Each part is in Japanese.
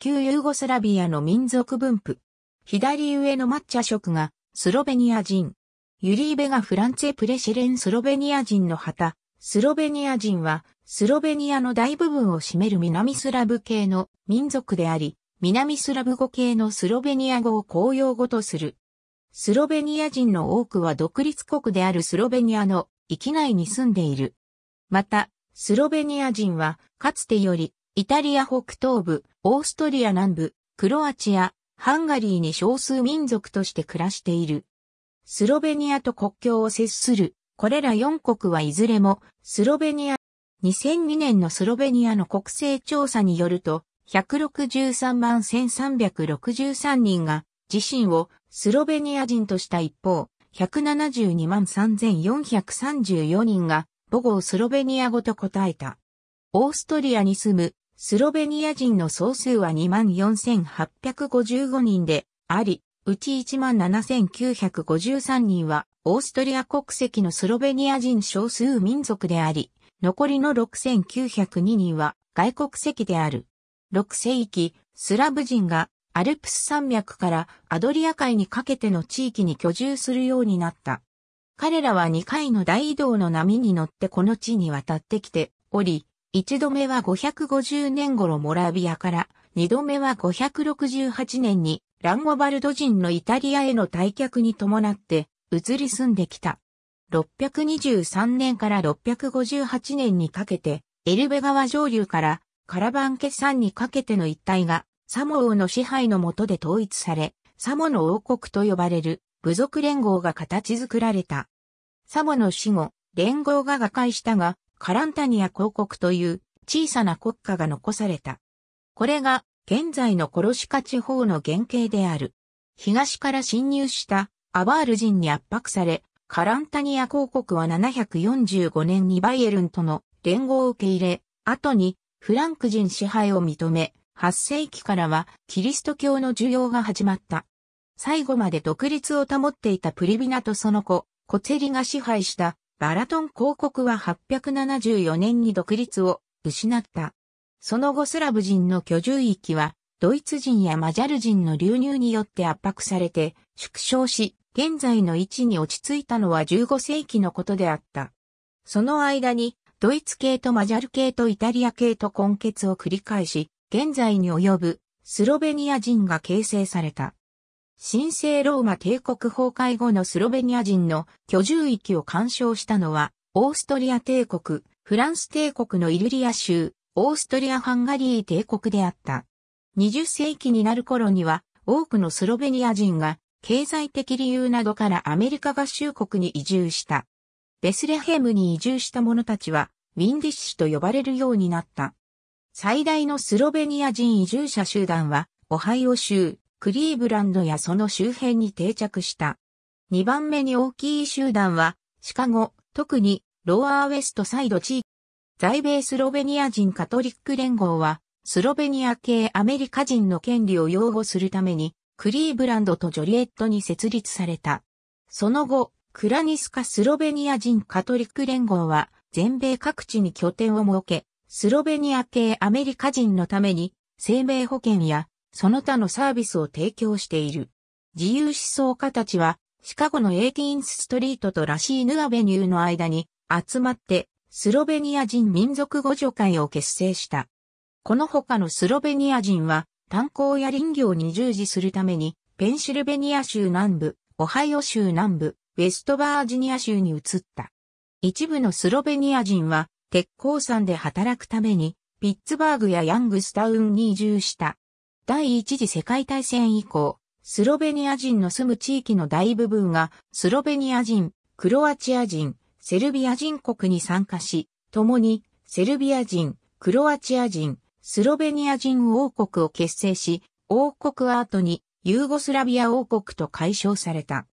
旧ユーゴスラビアの民族分布。左上の抹茶色がスロベニア人。ユリーベがフランツェプレシレンスロベニア人の旗。スロベニア人はスロベニアの大部分を占める南スラブ系の民族であり、南スラブ語系のスロベニア語を公用語とする。スロベニア人の多くは独立国であるスロベニアの域内に住んでいる。また、スロベニア人はかつてよりイタリア北東部、オーストリア南部、クロアチア、ハンガリーに少数民族として暮らしている。スロベニアと国境を接する、これら4国はいずれも、スロベニア、2002年のスロベニアの国勢調査によると、163万1363人が自身をスロベニア人とした一方、172万3434人が母語をスロベニア語と答えた。オーストリアに住むスロベニア人の総数は24,855人であり、うち17,953人はオーストリア国籍のスロベニア人少数民族であり、残りの6,902人は外国籍である。6世紀、スラブ人がアルプス山脈からアドリア海にかけての地域に居住するようになった。彼らは2回の大移動の波に乗ってこの地に渡ってきており、一度目は550年頃モラビアから、二度目は568年にランゴバルド人のイタリアへの退却に伴って移り住んできた。623年から658年にかけて、エルベ川上流からカラバンケ山にかけての一帯がサモ王の支配の下で統一され、サモの王国と呼ばれる部族連合が形作られた。サモの死後、連合が瓦解したが、カランタニア公国という小さな国家が残された。これが現在のコロシカ地方の原型である。東から侵入したアバール人に圧迫され、カランタニア公国は745年にバイエルンとの連合を受け入れ、後にフランク人支配を認め、8世紀からはキリスト教の需要が始まった。最後まで独立を保っていたプリビナとその子、コツェリが支配したバラトン公国は874年に独立を失った。その後スラブ人の居住域は、ドイツ人やマジャル人の流入によって圧迫されて縮小し、現在の位置に落ち着いたのは15世紀のことであった。その間に、ドイツ系とマジャル系とイタリア系と混血を繰り返し、現在に及ぶスロベニア人が形成された。神聖ローマ帝国崩壊後のスロベニア人の居住域を干渉したのは、オーストリア帝国、フランス帝国のイルリア州、オーストリア・ハンガリー帝国であった。20世紀になる頃には、多くのスロベニア人が、経済的理由などからアメリカ合衆国に移住した。ベスレヘムに移住した者たちは、ウィンディッシュと呼ばれるようになった。最大のスロベニア人移住者集団は、オハイオ州、クリーブランドやその周辺に定着した。2番目に大きい集団は、シカゴ、特にロアーウェストサイド地域。在米スロベニア人カトリック連合は、スロベニア系アメリカ人の権利を擁護するために、クリーブランドとジョリエットに設立された。その後、クラニスカスロベニア人カトリック連合は、全米各地に拠点を設け、スロベニア系アメリカ人のために、生命保険やその他のサービスを提供している。自由思想家たちは、シカゴの18ストリートとラシーヌアベニューの間に集まって、スロベニア人民族互助会を結成した。この他のスロベニア人は、炭鉱や林業に従事するために、ペンシルベニア州南部、オハイオ州南部、ウェストバージニア州に移った。一部のスロベニア人は、鉄鉱山で働くために、ピッツバーグやヤングスタウンに移住した。第一次世界大戦以降、スロベニア人の住む地域の大部分が、スロベニア人、クロアチア人、セルビア人国に参加し、共に、セルビア人、クロアチア人、スロベニア人王国を結成し、王国は後に、ユーゴスラビア王国と解消された。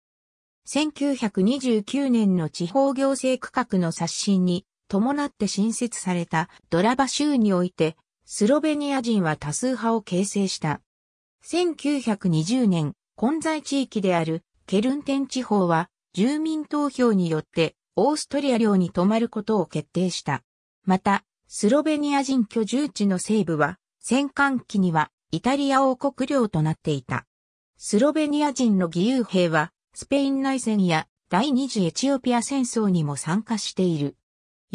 1929年の地方行政区画の刷新に伴って新設されたドラバ州においてスロベニア人は多数派を形成した。1920年、混在地域であるケルンテン地方は住民投票によってオーストリア領に泊まることを決定した。また、スロベニア人居住地の西部は戦艦期にはイタリア王国領となっていた。スロベニア人の義勇兵はスペイン内戦や第二次エチオピア戦争にも参加している。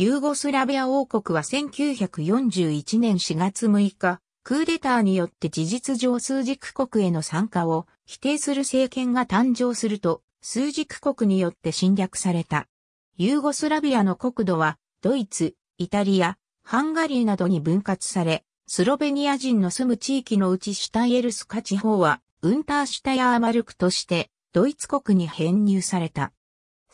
ユーゴスラビア王国は1941年4月6日、クーデターによって事実上数軸国への参加を否定する政権が誕生すると、数軸国によって侵略された。ユーゴスラビアの国土は、ドイツ、イタリア、ハンガリーなどに分割され、スロベニア人の住む地域のうちシュタイエルスカ地方は、ウンターシュタヤーマルクとして、ドイツ国に編入された。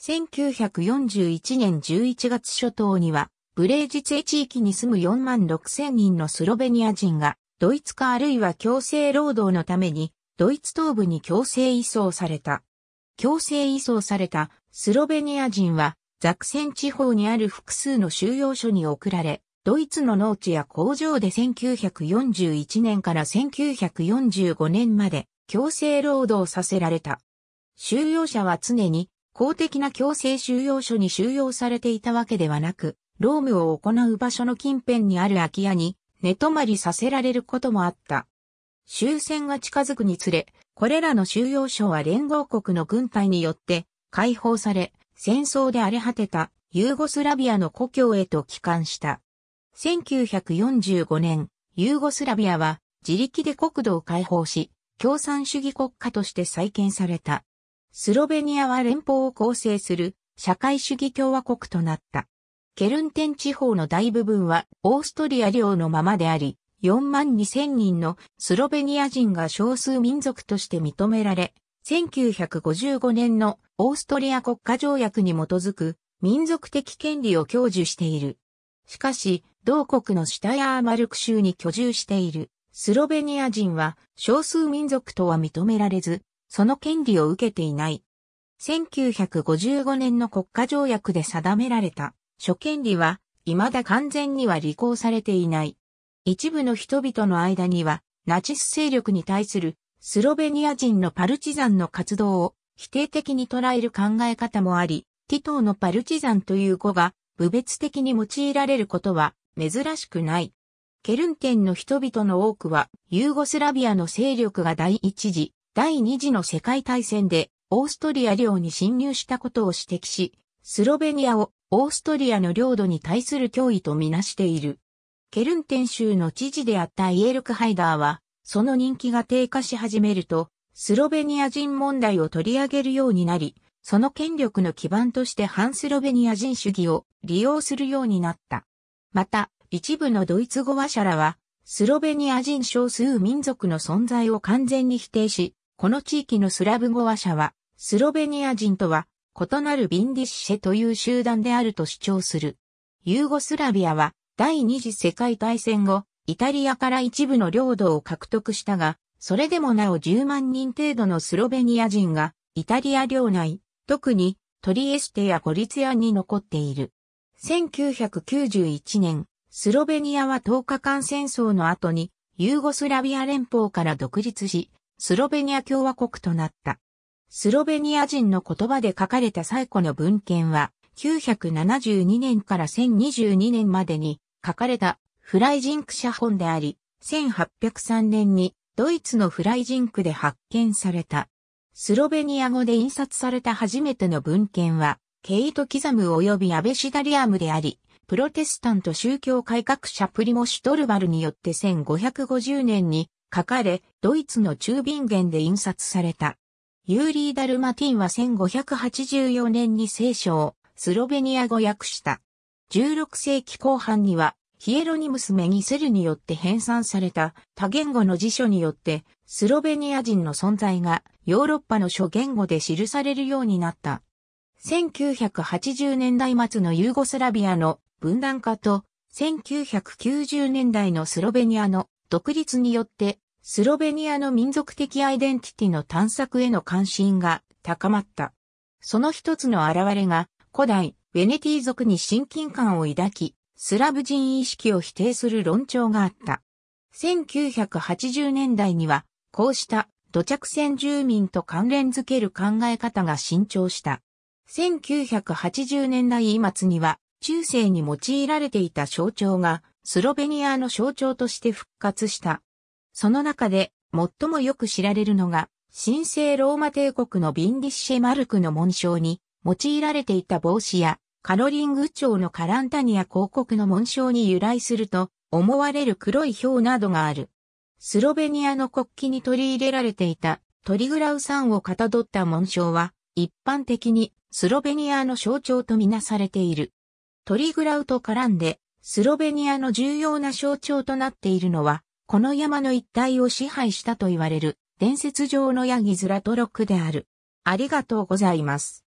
1941年11月初頭には、ブレージツェ地域に住む4万6千人のスロベニア人が、ドイツ化あるいは強制労働のために、ドイツ東部に強制移送された。強制移送されたスロベニア人は、ザクセン地方にある複数の収容所に送られ、ドイツの農地や工場で1941年から1945年まで強制労働させられた。収容者は常に公的な強制収容所に収容されていたわけではなく、労務を行う場所の近辺にある空き家に寝泊まりさせられることもあった。終戦が近づくにつれ、これらの収容所は連合国の軍隊によって解放され、戦争で荒れ果てたユーゴスラビアの故郷へと帰還した。1945年、ユーゴスラビアは自力で国土を解放し、共産主義国家として再建された。スロベニアは連邦を構成する社会主義共和国となった。ケルンテン地方の大部分はオーストリア領のままであり、4万2千人のスロベニア人が少数民族として認められ、1955年のオーストリア国家条約に基づく民族的権利を享受している。しかし、同国のシュタヤーマルク州に居住しているスロベニア人は少数民族とは認められず、その権利を受けていない。1955年の国家条約で定められた諸権利は未だ完全には履行されていない。一部の人々の間にはナチス勢力に対するスロベニア人のパルチザンの活動を否定的に捉える考え方もあり、ティトーのパルチザンという語が部別的に用いられることは珍しくない。ケルンテンの人々の多くはユーゴスラビアの勢力が第一次第二次の世界大戦でオーストリア領に侵入したことを指摘し、スロベニアをオーストリアの領土に対する脅威とみなしている。ケルンテン州の知事であったイエルクハイダーは、その人気が低下し始めると、スロベニア人問題を取り上げるようになり、その権力の基盤として反スロベニア人主義を利用するようになった。また、一部のドイツ語話者らは、スロベニア人少数民族の存在を完全に否定し、この地域のスラブ語話者は、スロベニア人とは、異なるビンディッシェという集団であると主張する。ユーゴスラビアは、第二次世界大戦後、イタリアから一部の領土を獲得したが、それでもなお10万人程度のスロベニア人が、イタリア領内、特にトリエステやゴリツヤに残っている。1991年、スロベニアは10日間戦争の後に、ユーゴスラビア連邦から独立し、スロベニア共和国となった。スロベニア人の言葉で書かれた最古の文献は、972年から1022年までに書かれたフライジンク写本であり、1803年にドイツのフライジンクで発見された。スロベニア語で印刷された初めての文献は、ケイト・キザム及びアベシダリアムであり、プロテスタント宗教改革者プリモ・シュトルバルによって1550年に書かれ、ドイツの中便源で印刷された。ユーリー・ダルマティンは1584年に聖書をスロベニア語訳した。16世紀後半にはヒエロニムス・メギセルによって編纂された多言語の辞書によってスロベニア人の存在がヨーロッパの諸言語で記されるようになった。1980年代末のユーゴスラビアの分断化と1990年代のスロベニアの独立によってスロベニアの民族的アイデンティティの探索への関心が高まった。その一つの現れが、古代、ベェネティ族に親近感を抱き、スラブ人意識を否定する論調があった。1980年代には、こうした土着戦住民と関連づける考え方が伸長した。1980年代末には、中世に用いられていた象徴が、スロベニアの象徴として復活した。その中で最もよく知られるのが、神聖ローマ帝国のビンディッシェマルクの紋章に用いられていた帽子や、カロリング朝のカランタニア広告の紋章に由来すると思われる黒い表などがある。スロベニアの国旗に取り入れられていたトリグラウんをかたどった紋章は一般的にスロベニアの象徴とみなされている。トリグラウと絡んでスロベニアの重要な象徴となっているのはこの山の一帯を支配したと言われる伝説上のヤギズラトロクである。ありがとうございます。